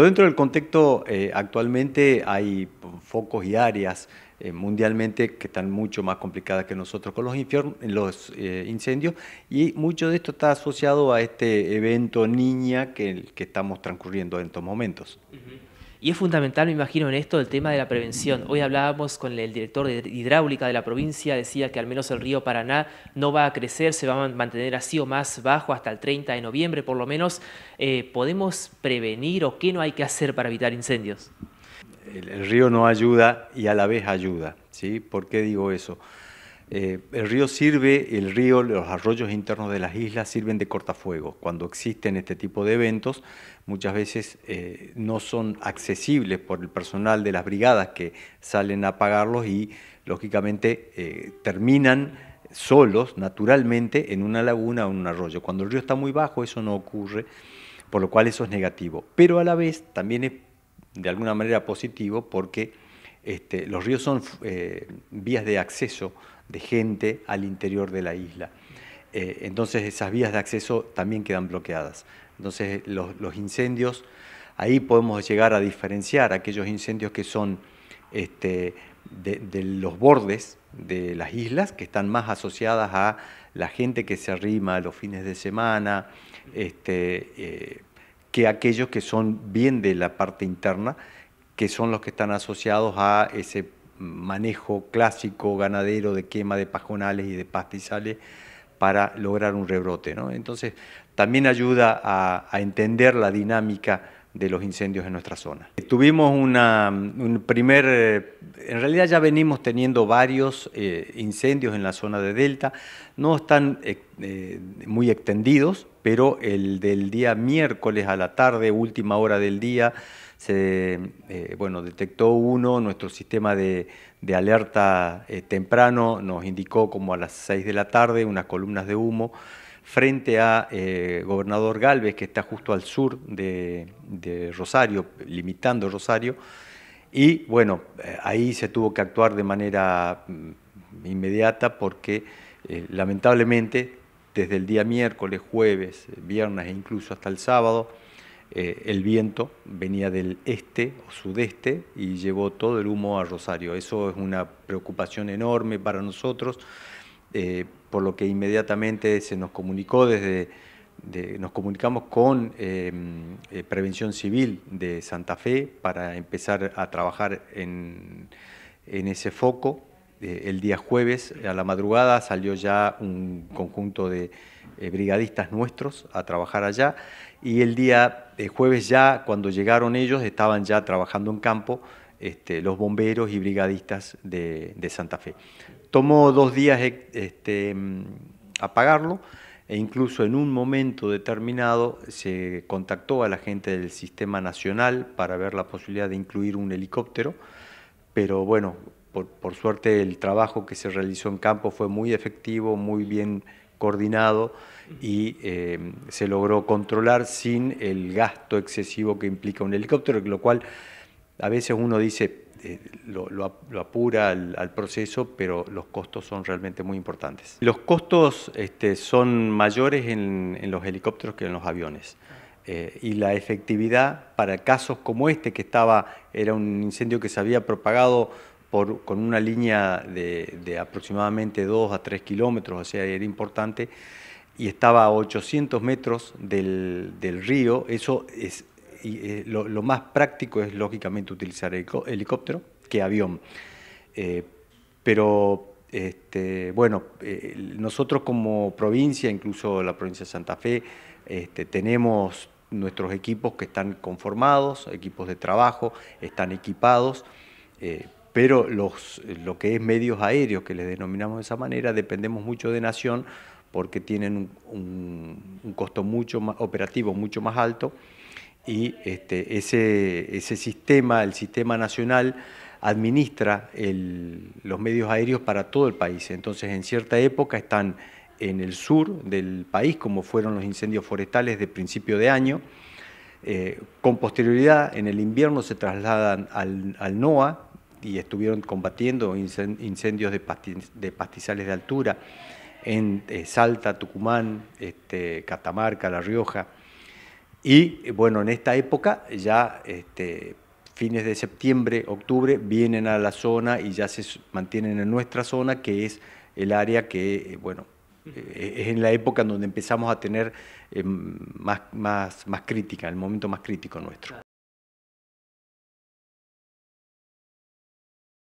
dentro del contexto, eh, actualmente hay focos y áreas eh, mundialmente que están mucho más complicadas que nosotros con los, eh, incendios y mucho de esto está asociado a este evento niña que, estamos transcurriendo en estos momentos. Y es fundamental, me imagino, en esto el tema de la prevención. Hoy hablábamos con el director de hidráulica de la provincia, decía que al menos el río Paraná no va a crecer, se va a mantener así o más bajo hasta el 30 de noviembre, por lo menos. Eh, ¿Podemos prevenir o qué no hay que hacer para evitar incendios? El, el río no ayuda y a la vez ayuda, ¿sí? ¿Por qué digo eso? Eh, el río sirve, el río, los arroyos internos de las islas sirven de cortafuegos. Cuando existen este tipo de eventos, muchas veces eh, no son accesibles por el personal de las brigadas que salen a apagarlos y, lógicamente, eh, terminan solos, naturalmente, en una laguna o en un arroyo. Cuando el río está muy bajo, eso no ocurre, por lo cual eso es negativo. Pero a la vez también es de alguna manera positivo porque este, los ríos son eh, vías de acceso de gente al interior de la isla. Eh, entonces esas vías de acceso también quedan bloqueadas. Entonces los, incendios, ahí podemos llegar a diferenciar aquellos incendios que son este, de, los bordes de las islas, que están más asociadas a la gente que se arrima los fines de semana, este, eh, que aquellos que son bien de la parte interna que son los que están asociados a ese manejo clásico ganadero de quema de pajonales y de pastizales para lograr un rebrote. Entonces, también ayuda a, a entender la dinámica de los incendios en nuestra zona. Tuvimos un primer, eh, en realidad ya venimos teniendo varios eh, incendios en la zona de Delta, no están eh, muy extendidos, pero el del día miércoles a la tarde, última hora del día, se bueno, detectó uno, nuestro sistema de, de alerta temprano nos indicó como a las 6 de la tarde unas columnas de humo frente a eh, Gobernador Galvez, que está justo al sur de, Rosario, limitando Rosario, y bueno, eh, ahí se tuvo que actuar de manera mm, inmediata porque eh, lamentablemente desde el día miércoles, jueves, viernes e incluso hasta el sábado, el viento venía del este o sudeste y llevó todo el humo a Rosario. Eso es una preocupación enorme para nosotros por lo que inmediatamente se nos comunicó desde, nos comunicamos con em, eh, Prevención Civil de Santa Fe para empezar a trabajar en, ese foco. Eh, el día jueves a la madrugada salió ya un conjunto de eh, brigadistas nuestros a trabajar allá y el día jueves ya, cuando llegaron ellos, estaban ya trabajando en campo este, los bomberos y brigadistas de, Santa Fe. Tomó dos días eh, este, mm, apagarlo e incluso en un momento determinado se contactó a la gente del Sistema Nacional para ver la posibilidad de incluir un helicóptero, pero bueno, por, suerte el trabajo que se realizó en campo fue muy efectivo, muy bien coordinado y em, se logró controlar sin el gasto excesivo que implica un helicóptero, lo cual a veces uno dice, eh, lo, apura al, proceso, pero los costos son realmente muy importantes. Los costos este, son mayores en, los helicópteros que en los aviones. Eh, y la efectividad para casos como este, que estaba, era un incendio que se había propagado con una línea de, aproximadamente 2 a 3 kilómetros, o sea, era importante, y estaba a 800 metros del río, eso es eh, lo, más práctico es lógicamente utilizar helicóptero que avión. Eh, pero este, bueno, eh, nosotros como provincia, incluso la provincia de Santa Fe, este, tenemos nuestros equipos que están conformados, equipos de trabajo, están equipados, pero lo que es medios aéreos, que les denominamos de esa manera, dependemos mucho de Nación porque tienen un, un costo mucho más operativo mucho más alto y este, ese, ese, sistema, el sistema nacional, administra los medios aéreos para todo el país. Entonces, en cierta época están en el sur del país, como fueron los incendios forestales de principio de año. Eh, con posterioridad, en el invierno, se trasladan al, NOA y estuvieron combatiendo incendios de, pastizales de altura en eh, Salta, Tucumán, este, Catamarca, La Rioja. Y bueno, en esta época ya este, fines de septiembre, octubre, vienen a la zona y ya se mantienen en nuestra zona, que es el área que, eh, bueno, eh, es en la época en donde empezamos a tener eh, más, más crítica, el momento más crítico nuestro.